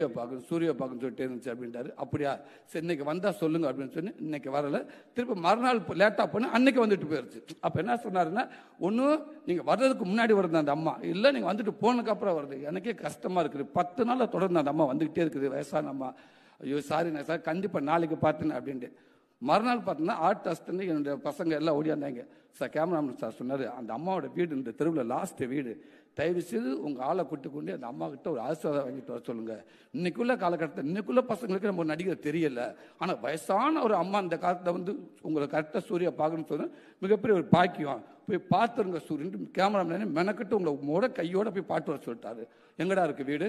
சூரிய பார்க்கணும் சூரிய பார்க்கணும் சொல்லிட்டு இருந்துச்சு அப்படின்ட்டாரு அப்படியா சரி இன்னைக்கு வந்தால் சொல்லுங்க அப்படின்னு சொல்லி இன்னைக்கு வரலை திருப்பி மறுநாள் லேட்டாக போனால் அன்னைக்கு வந்துட்டு போயிருச்சு அப்போ என்ன சொன்னாருன்னா ஒன்று நீங்கள் வர்றதுக்கு முன்னாடி வருது அந்த அம்மா இல்லை நீங்கள் வந்துட்டு போனதுக்கப்புறம் வருது எனக்கே கஷ்டமாக இருக்குது பத்து நாளில் தொடர்ந்து அந்த அம்மா வந்துக்கிட்டே இருக்குது வயசான அம்மா ஐயோ சாரி நான் சார் கண்டிப்பாக நாளைக்கு பார்த்தேன் அப்படின்ட்டு மறுநாள் பார்த்தீங்கன்னா ஆர்ட் டஸ்ட்னு என்னுடைய பசங்க எல்லாம் ஓடியாந்தாங்க சார் கேமராமேன் சார் சொன்னார் அந்த அம்மாவோட வீடு இந்த தெருவில் லாஸ்ட்டு வீடு தயவுசெய்து உங்கள் ஆளை கூட்டிக் கொண்டு அந்த அம்மா கிட்ட ஒரு ஆசீர்வாதம் வாங்கிட்டு வர சொல்லுங்கள் இன்னைக்குள்ள காலகட்டத்தில் இன்னைக்குள்ள பசங்களுக்கு நம்ம நடிகர் தெரியல ஆனால் வயசான ஒரு அம்மா அந்த காலத்தில் வந்து உங்களை கரெக்டாக சூரிய பார்க்கணும்னு சொன்னால் மிகப்பெரிய ஒரு பாக்கியம் போய் பார்த்துருங்க சூரியன் கேமராமேனே மெனக்கட்டு உங்களை மூட கையோட போய் பாட்டு வர சொல்லிட்டாரு எங்கடா இருக்கு வீடு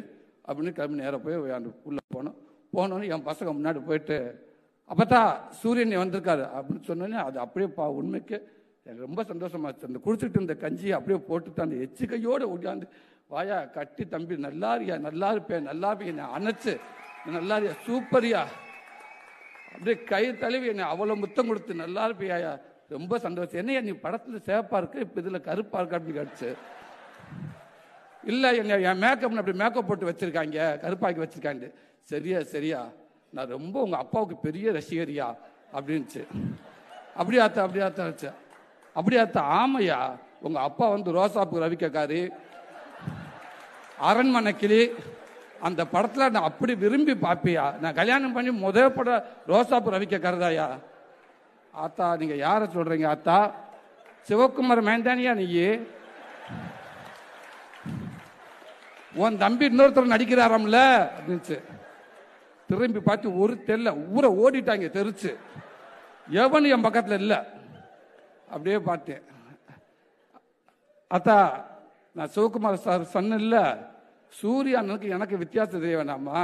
அப்படின்னு கிளம்பி நேராக போய் அந்த உள்ளே போனோம் போனோன்னு என் பசங்க முன்னாடி போயிட்டு அப்பத்தா சூரியன் வந்திருக்காரு அப்படின்னு சொன்னோன்னே அது அப்படியே பா உண்மைக்கு எனக்கு ரொம்ப சந்தோஷமாக இருந்துச்சு அந்த குடிச்சிட்டு இருந்த கஞ்சியை அப்படியே போட்டுட்டு அந்த எச்சிக்கையோடு உட்காந்து வாயா கட்டி தம்பி நல்லா இருக்கியா நல்லா இருப்பேன் நல்லா இருப்பேன் என்னை அணைச்சு நல்லா இருக்கியா சூப்பரியா அப்படியே கை தழுவி என்னை அவ்வளோ முத்தம் கொடுத்து நல்லா இருப்பியாயா ரொம்ப சந்தோஷம் என்னையா நீ படத்தில் சேப்பாக இருக்கு இப்போ இதில் கருப்பாக இருக்கா அப்படின்னு கிடச்சி இல்லை என்னை என் மேக்கப்னு அப்படி மேக்கப் போட்டு வச்சுருக்காங்க கருப்பாக்கி வச்சிருக்காங்க சரியா சரியா நான் ரொம்ப உங்கள் அப்பாவுக்கு பெரிய ரசிகரியா அப்படின்ச்சு அப்படியாத்தா அப்படியாத்தான் வச்சேன் அப்படியாத்தா ஆமையா உங்கள் அப்பா வந்து ரோசாப்பு ரவிக்கக்காரு அரண்மனை கிளி அந்த படத்தில் நான் அப்படி விரும்பி பாப்பியா நான் கல்யாணம் பண்ணி முதல் படம் ரோசாப்பு ரவிக்கக்காருதாயா ஆத்தா நீங்கள் யாரை சொல்கிறீங்க ஆத்தா சிவகுமார் மேந்தானியா நீ உன் தம்பி இன்னொருத்தர் நடிக்கிறாராம்ல அப்படின்ச்சு திரும்பி பார்த்து ஒரு தெல்ல ஊரை ஓடிட்டாங்க தெரிச்சு எவனு என் பக்கத்தில் இல்லை அப்படியே பார்த்தேன் அத்தா நான் சிவகுமார் சார் சொன்னில்ல சூரியனுக்கு எனக்கு வித்தியாசம் தெரிய வேண்டாமா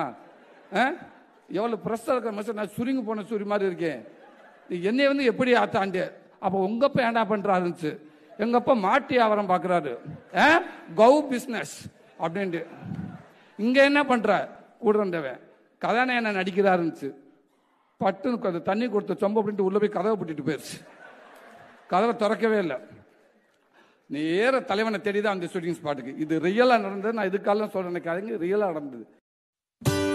எவ்வளோ பிரஷர் இருக்கிற மாதிரி நான் சுருங்கி போன சூரிய மாதிரி இருக்கேன் நீ என்னை வந்து எப்படி ஆத்தாண்டு அப்போ உங்கள் அப்பா ஏண்டா பண்ணுறாருந்துச்சு எங்கள் அப்பா மாட்டு வியாபாரம் பார்க்குறாரு கௌ பிஸ்னஸ் அப்படின்ட்டு இங்கே என்ன பண்ணுற கூட இருந்தவன் என்ன நடிக்கிறாருச்சு பட்டுன்னு தண்ணி கொடுத்த சொம்ப அப்படின்ட்டு உள்ளே போய் கதவை போட்டுட்டு போயிடுச்சு கதவை திறக்கவே இல்லை நேர தலைவனை தேடி தான் அந்த ஷூட்டிங் ஸ்பாட்டுக்கு இது ரியலாக நடந்தது நான் இதுக்காக சொல்கிறேன் நினைக்காதீங்க ரியலாக நடந்தது